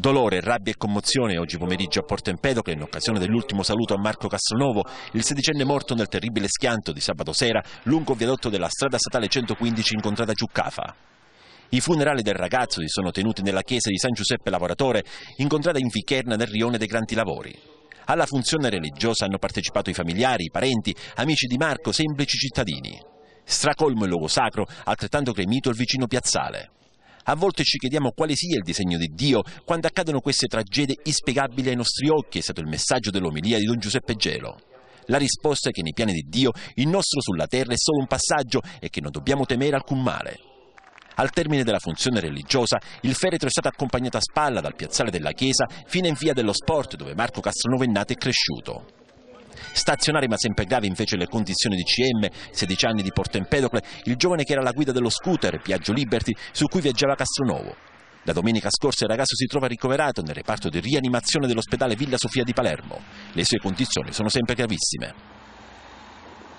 Dolore, rabbia e commozione oggi pomeriggio a Porto Empedocle in occasione dell'ultimo saluto a Marco Castronovo, il sedicenne morto nel terribile schianto di sabato sera lungo viadotto della strada statale 115 in contrada Giuccafa. I funerali del ragazzo si sono tenuti nella chiesa di San Giuseppe Lavoratore, incontrata in Vicherna nel rione dei Granti Lavori. Alla funzione religiosa hanno partecipato i familiari, i parenti, amici di Marco, semplici cittadini. Stracolmo il luogo sacro, altrettanto cremito il vicino piazzale. A volte ci chiediamo quale sia il disegno di Dio quando accadono queste tragedie inspiegabili ai nostri occhi, è stato il messaggio dell'omilia di Don Giuseppe Gelo. La risposta è che nei piani di Dio il nostro sulla terra è solo un passaggio e che non dobbiamo temere alcun male. Al termine della funzione religiosa, il feretro è stato accompagnato a spalla dal piazzale della chiesa fino in via dello sport dove Marco Castelnuovo è nato e cresciuto. Stazionari ma sempre gravi invece le condizioni di CM, 16 anni di Porto Empedocle, il giovane che era alla guida dello scooter Piaggio Liberty su cui viaggiava Castronovo. La domenica scorsa il ragazzo si trova ricoverato nel reparto di rianimazione dell'ospedale Villa Sofia di Palermo. Le sue condizioni sono sempre gravissime.